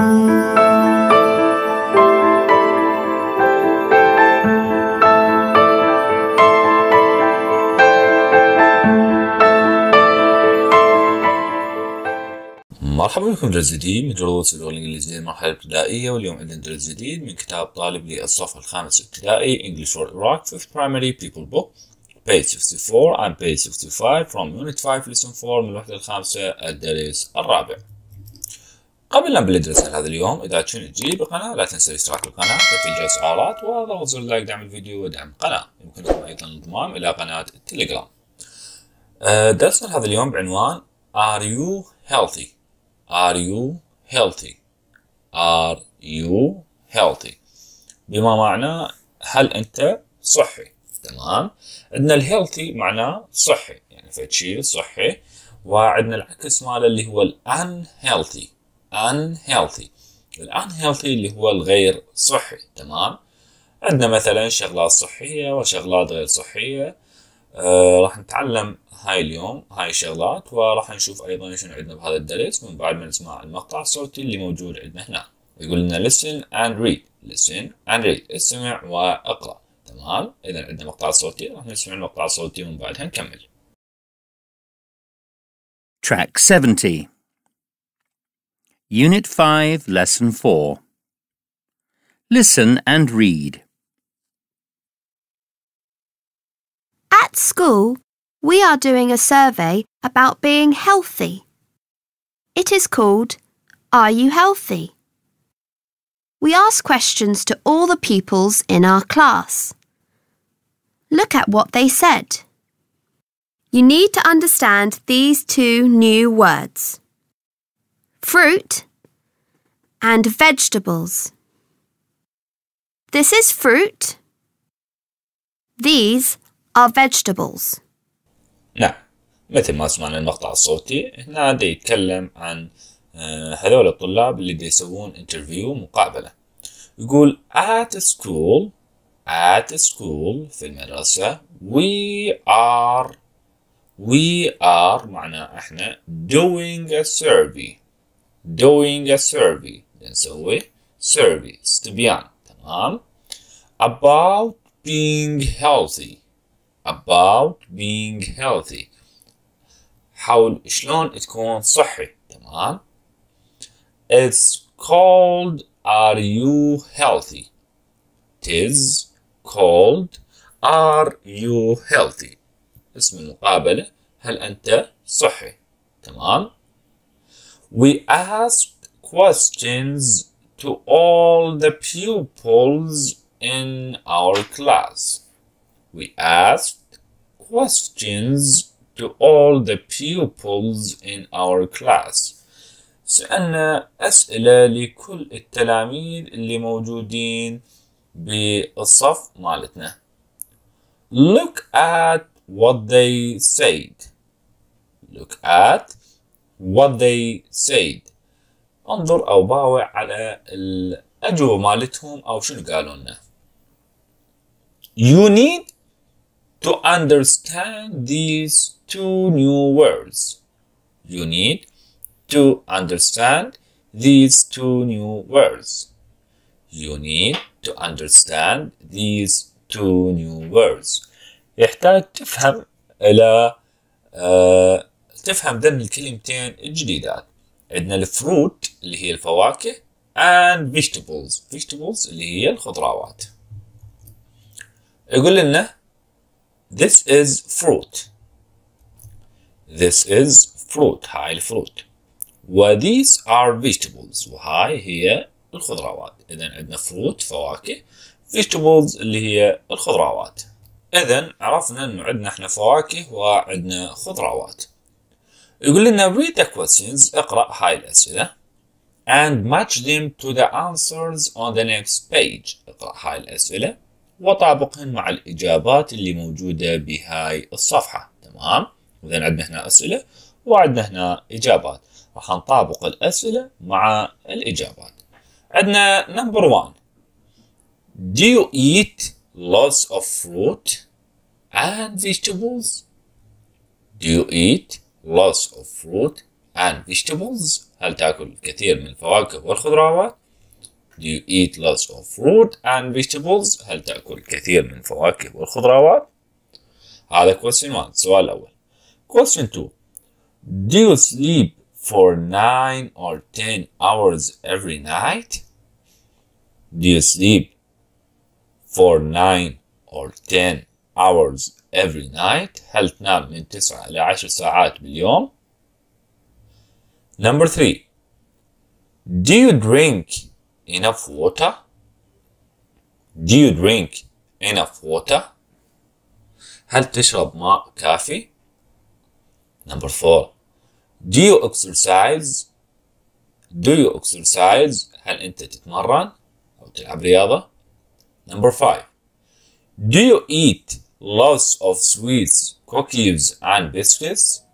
مرحبا بكم درس جديد من دروس اللغة الإنجليزية المرحلة الابتدائية واليوم عندنا درس جديد من كتاب طالب للصف الخامس الابتدائي English for Iraq Fifth Primary People Book page 64 and page 65 from unit 5 lesson 4 من الوحدة الخامسة الدرس الرابع قبل أن نبلد رسالة هذا اليوم إذا كنت جديد بالقناة لا تنسى الاشتراك بالقناة تفعيل جرس الإشعارات وضغط زر لايك دعم الفيديو ودعم القناة يمكنكم أيضا الانضمام إلى قناة التليجرام أه، درسنا هذا اليوم بعنوان Are you healthy? Are you healthy? Are you healthy? بما معناه هل أنت صحي؟ تمام؟ عندنا الهيلثي معناه صحي يعني فد صحي وعندنا العكس ماله اللي هو الان هيلثي unhealthy unhealthy اللي هو الغير صحي تمام عندنا مثلا شغلات صحية وشغلات غير صحية آه راح نتعلم هاي اليوم هاي الشغلات وراح نشوف ايضا شنو عندنا بهذا الدرس من بعد ما نسمع المقطع الصوتي اللي موجود عندنا هنا يقول لنا listen and read listen and read استمع واقرأ تمام اذا عندنا مقطع صوتي راح نسمع المقطع الصوتي ومن بعدها نكمل Track 70 Unit 5, Lesson 4. Listen and read. At school, we are doing a survey about being healthy. It is called Are You Healthy? We ask questions to all the pupils in our class. Look at what they said. You need to understand these two new words fruit, and vegetables. This is fruit. These are vegetables. نعم مثل ما سمعنا المقطع الصوتي هنا دي يتكلم عن هذول الطلاب اللي دي يسوون انترفيو مقابلة يقول at school at school في المدرسة we are we are معنا احنا doing a survey doing a survey. then so we survey, be on. Tamam. About being healthy. About being healthy. How شلون تكون صحي. تمام. It's called Are you healthy? Tis called Are you healthy? اسم المقابلة هل أنت صحي؟ تمام؟ we asked questions to all the pupils in our class. We asked questions to all the pupils in our class. سألنا أسئلة لكل التلاميذ اللي موجودين بالصف مالتنا. Look at what they said. Look at what they said انظر أو باوع على الأجوبة مالتهم أو شنو قالوا لنا You need to understand these two new words You need to understand these two new words You need to understand these two new words يحتاج تفهم إلى uh, تفهم ذن الكلمتين الجديدات عندنا الفروت اللي هي الفواكه and vegetables vegetables اللي هي الخضراوات يقول لنا this is fruit this is fruit هاي الفروت و these are vegetables وهاي هي الخضروات اذا عندنا فروت فواكه vegetables اللي هي الخضروات اذا عرفنا انه عندنا احنا فواكه وعندنا خضروات يقول لنا read the questions اقرأ هاي الأسئلة and match them to the answers on the next page اقرأ هاي الأسئلة وطابقهن مع الإجابات اللي موجودة بهاي الصفحة تمام إذا عندنا هنا أسئلة وعندنا هنا إجابات راح نطابق الأسئلة مع الإجابات عندنا نمبر 1 Do you eat lots of fruit and vegetables? Do you eat loss of fruit and vegetables هل تأكل الكثير من الفواكه والخضروات Do you eat lots of fruit and vegetables هل تأكل الكثير من الفواكه والخضروات هذا question 1 سؤال أول. question 2 Do you sleep for 9 or 10 hours every night? Do you sleep for 9 or 10 hours every night هل تنام من 9 إلى 10 ساعات باليوم Number 3 Do you drink enough water? Do you drink enough water? هل تشرب ماء كافي؟ Number 4 Do you exercise? Do you exercise? هل أنت تتمرن أو تلعب رياضة؟ Number 5 Do you eat lots of sweets, cookies, and biscuits?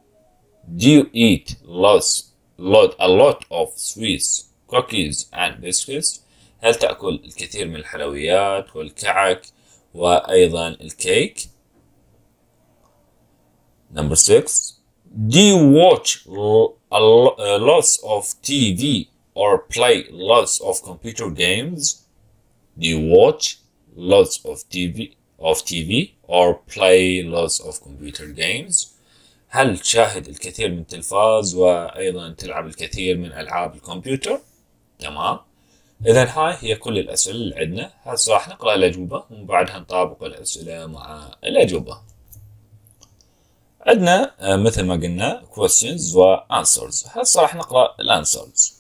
Do you eat lots, lot, a lot of sweets, cookies, and biscuits? هل تأكل الكثير من الحلويات والكعك وأيضا الكيك؟ Number six. Do you watch uh, lots of TV or play lots of computer games? Do you watch lots of TV of TV or play lots of computer games هل تشاهد الكثير من التلفاز وأيضا تلعب الكثير من ألعاب الكمبيوتر؟ تمام إذا هاي هي كل الأسئلة اللي عندنا هسه راح نقرأ الأجوبة ومن بعدها نطابق الأسئلة مع الأجوبة عندنا آه، مثل ما قلنا questions و answers هسه راح نقرأ الأنسرز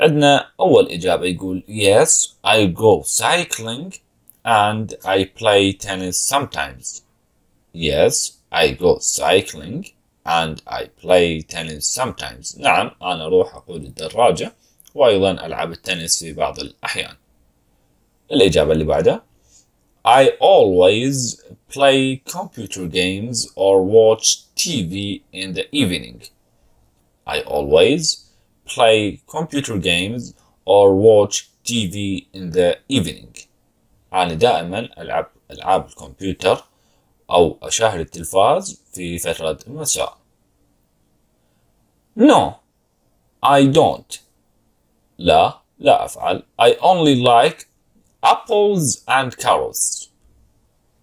عندنا أول إجابة يقول yes I go cycling and I play tennis sometimes. Yes, I go cycling and I play tennis sometimes. نعم أنا أروح أقود الدراجة وأيضا ألعب التنس في بعض الأحيان. الإجابة اللي بعدها I always play computer games or watch TV in the evening. I always play computer games or watch TV in the evening. أنا دائما ألعب ألعاب الكمبيوتر أو أشاهد التلفاز في فترة المساء. No, I don't. لا, لا أفعل. I only like apples and carrots.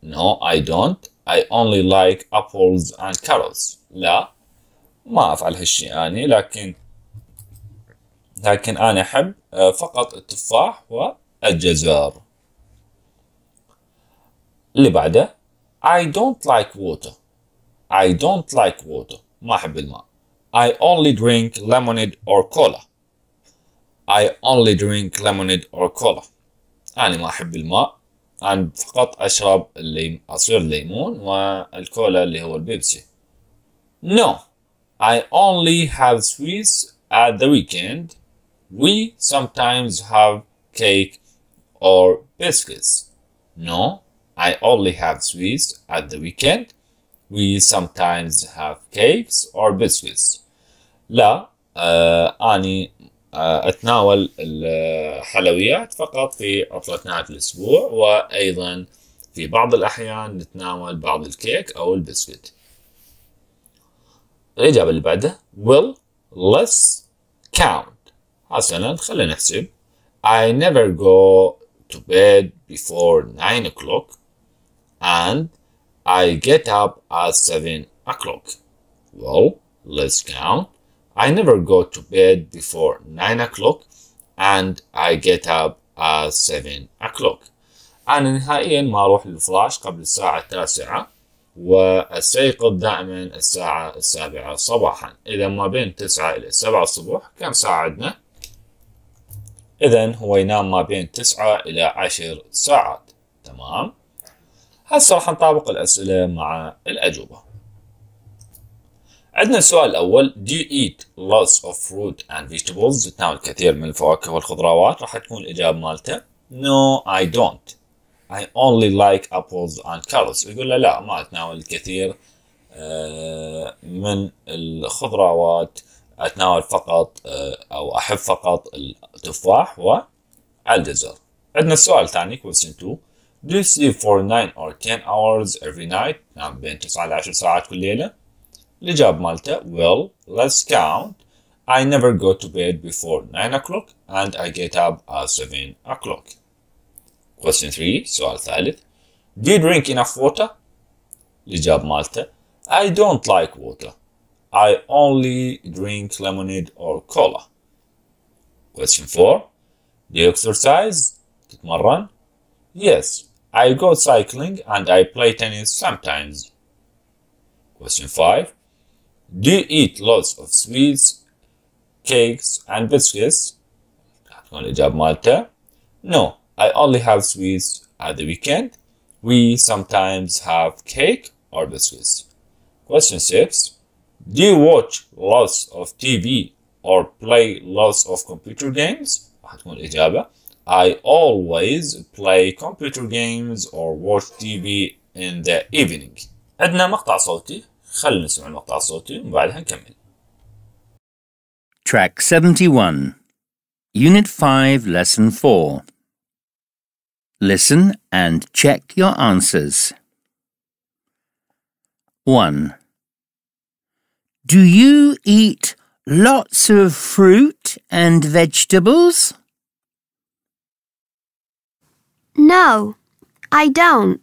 No, I don't. I only like apples and carrots. لا ما أفعل هالشيء أني لكن لكن أنا أحب آه، فقط التفاح والجزر اللي بعده I don't like water I don't like water ما أحب الماء I only drink lemonade or cola I only drink lemonade or cola أنا ما أحب الماء أنا فقط أشرب الليم عصير الليمون والكولا اللي هو البيبسي No I only have sweets at the weekend We sometimes have cake or biscuits No I only have sweets at the weekend. We sometimes have cakes or biscuits. لا آه، أني آه، أتناول الحلويات فقط في عطلة نهاية الأسبوع وأيضا في بعض الأحيان نتناول بعض الكيك أو البسكوت. الإجابة اللي بعدها will less count حسنا خلينا نحسب I never go to bed before 9 o'clock and I get up at 7 o'clock. Well, let's count. I never go to bed before 9 o'clock and I get up at 7 o'clock. أنا نهائيا ما أروح للفراش قبل الساعة التاسعة واستيقظ دائما الساعة السابعة صباحا إذا ما بين 9 إلى 7 الصبح كم ساعة عندنا؟ إذا هو ينام ما بين 9 إلى 10 ساعات تمام؟ هسه راح نطابق الأسئلة مع الأجوبة عندنا السؤال الأول Do you eat lots of fruit and vegetables؟ تناول كثير من الفواكه والخضروات راح تكون الإجابة مالته No I don't I only like apples and carrots يقول له لا ما أتناول الكثير آه، من الخضروات أتناول فقط آه، أو أحب فقط التفاح والجزر عندنا السؤال الثاني question 2 Do you sleep for 9 or 10 hours every night نعم بين 9 ل 10 ساعات كل ليلة الإجابة مالته well let's count I never go to bed before 9 o'clock and I get up at 7 o'clock question 3 سؤال ثالث Do you drink enough water الإجابة مالته I don't like water I only drink lemonade or cola question 4 Do you exercise تتمرن Yes, I go cycling and I play tennis sometimes. Question 5. Do you eat lots of sweets, cakes and biscuits? تكون الإجابة No, I only have sweets at the weekend. We sometimes have cake or biscuits. Question 6. Do you watch lots of TV or play lots of computer games؟ راح تكون I always play computer games or watch TV in the evening عندنا مقطع صوتي خلينا نسمع المقطع الصوتي وبعدها نكمل Track 71 Unit 5 Lesson 4 Listen and check your answers. 1. Do you eat lots of fruit and vegetables? No, I don't.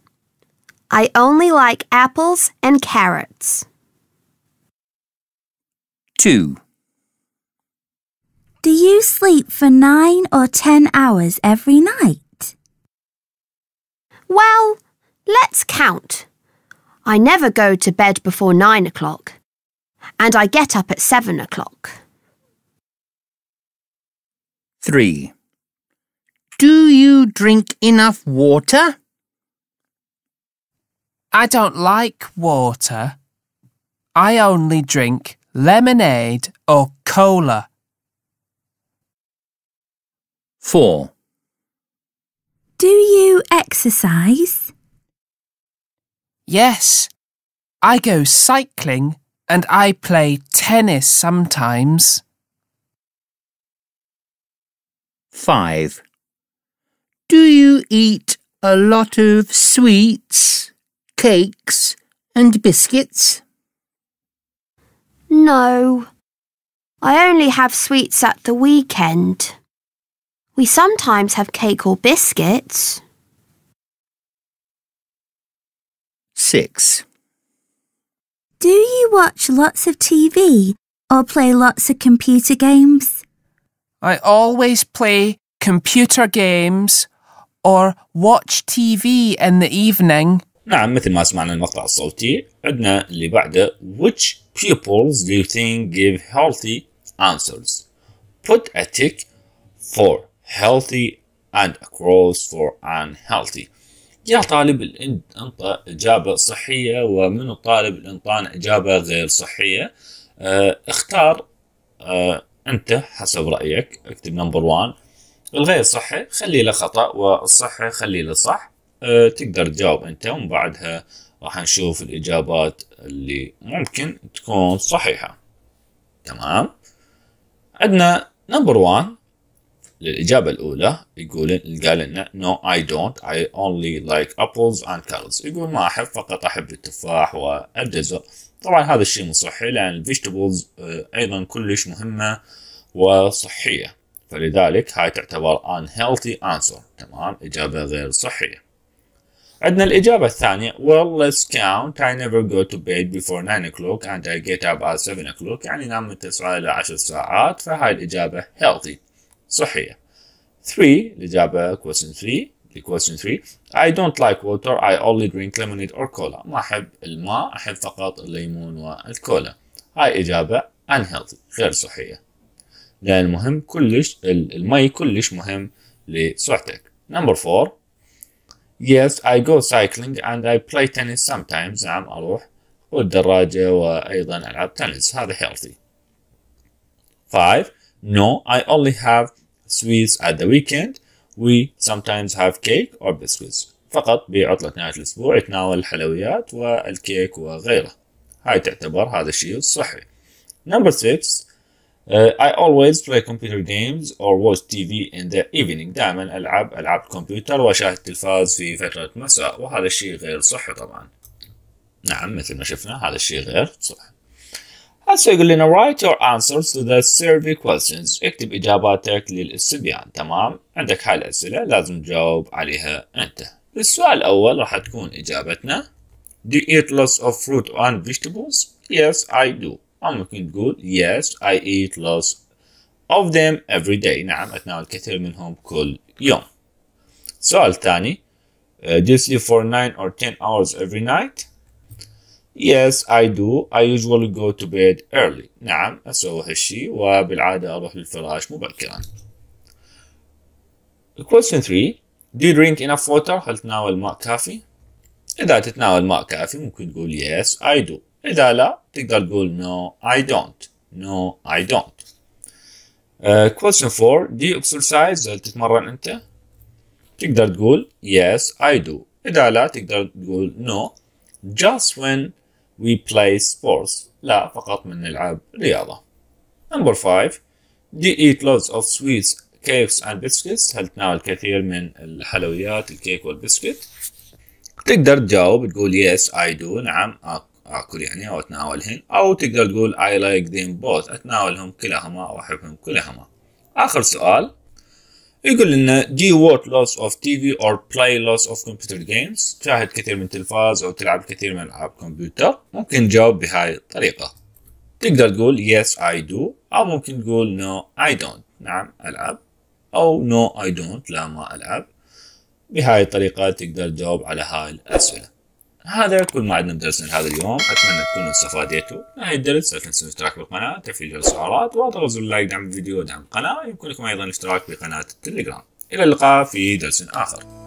I only like apples and carrots. 2. Do you sleep for nine or ten hours every night? Well, let's count. I never go to bed before nine o'clock, and I get up at seven o'clock. 3. Do you drink enough water? I don't like water. I only drink lemonade or cola. 4. Do you exercise? Yes. I go cycling and I play tennis sometimes. 5. Do you eat a lot of sweets, cakes, and biscuits? No. I only have sweets at the weekend. We sometimes have cake or biscuits. 6. Do you watch lots of TV or play lots of computer games? I always play computer games or watch TV in the evening. نعم مثل ما سمعنا المقطع الصوتي عندنا اللي بعده which pupils do you think give healthy answers put a tick for healthy and a cross for unhealthy يا طالب انطى إجابة صحية ومن الطالب اللي انطان إجابة غير صحية آه، اختار آه، انت حسب رأيك اكتب نمبر 1 الغير صحي خلي له خطأ والصحي خلي له صح أه، تقدر تجاوب انت ومن بعدها راح نشوف الاجابات اللي ممكن تكون صحيحة تمام عندنا نمبر 1 للإجابة الأولى يقول قال لنا no I don't I only like apples and carrots يقول ما أحب فقط أحب التفاح والجزر طبعا هذا الشيء مو صحي لأن الفيجيتابلز أه، أيضا كلش مهمة وصحية فلذلك هاي تعتبر unhealthy answer تمام إجابة غير صحية عندنا الإجابة الثانية well let's count I never go to bed before 9 o'clock and I get up at 7 o'clock يعني نام من 9 إلى 10 ساعات فهاي الإجابة healthy صحية 3 الإجابة question 3 question 3 I don't like water I only drink lemonade or cola ما أحب الماء أحب فقط الليمون والكولا هاي إجابة unhealthy غير صحية لان يعني المهم كلش المي كلش مهم لصحتك نمبر 4 Yes, I go cycling and I play tennis sometimes. نعم أروح والدراجة وأيضا ألعب تنس. هذا healthy. 5. No, I only have sweets at the weekend. We sometimes have cake or biscuits. فقط بعطلة نهاية الأسبوع يتناول الحلويات والكيك وغيره. هاي تعتبر هذا الشيء الصحي Number 6. Uh, I always play computer games or watch TV in the evening دائما ألعب ألعاب الكمبيوتر وأشاهد التلفاز في فترة مساء وهذا الشيء غير صحي طبعا نعم مثل ما شفنا هذا الشيء غير صحي هسه يقول لنا write your answers to the survey questions اكتب إجاباتك للاستبيان تمام عندك هاي الأسئلة لازم تجاوب عليها أنت السؤال الأول راح تكون إجابتنا Do you eat lots of fruit and vegetables? Yes, I do. I'm looking good yes I eat lots of them every day نعم أتناول كثير منهم كل يوم سؤال تاني uh, do you sleep for 9 or 10 hours every night Yes I do I usually go to bed early نعم أسوي هالشي وبالعادة أروح للفراش مبكرا Question 3 Do you drink enough water هل تتناول ماء كافي؟ إذا تتناول ماء كافي ممكن تقول yes I do إذا لا تقدر تقول no I don't no I don't uh, question 4 دي exercise هل تتمرن أنت؟ تقدر تقول yes I do إذا لا تقدر تقول no just when we play sports لا فقط من نلعب رياضة number 5 دي eat lots of sweets cakes and biscuits هل تناول كثير من الحلويات الكيك والبسكت تقدر تجاوب تقول yes I do نعم اكل يعني او اتناولهن او تقدر تقول I like them both اتناولهم كلاهما او احبهم كلاهما اخر سؤال يقول لنا do you watch lots of TV or play lots of computer games تشاهد كثير من التلفاز او تلعب كثير من العاب كمبيوتر ممكن تجاوب بهاي الطريقة تقدر تقول yes I do او ممكن تقول no I don't نعم العب او no I don't لا ما العب بهاي الطريقة تقدر تجاوب على هاي الاسئلة هذا كل ما عندنا درسنا لهذا اليوم اتمنى تكونوا استفاديتوا نهاية الدرس لا تنسوا الاشتراك بالقناة تفعيل جرس الاشعارات واضغطوا زر اللايك دعم الفيديو ودعم القناة يمكنكم ايضا الاشتراك بقناة التليجرام الى اللقاء في درس اخر